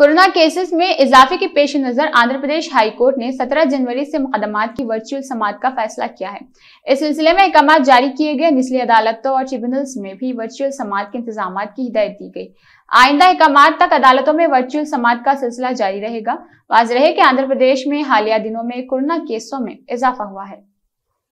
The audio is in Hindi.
कोरोना केसेस में इजाफे के पेश नजर आंध्र प्रदेश हाईकोर्ट ने 17 जनवरी से मुकदमात की वर्चुअल समात का फैसला किया है इस सिलसिले में अहकाम जारी किए गए निचली अदालतों और ट्रिब्यूनल्स में भी वर्चुअल समात के इंतजाम की हिदायत दी गई आइंदा अहकाम तक अदालतों में वर्चुअल समात का सिलसिला जारी रहेगा वाज रहे कि आंध्र प्रदेश में हालिया दिनों में कोरोना केसों में इजाफा हुआ है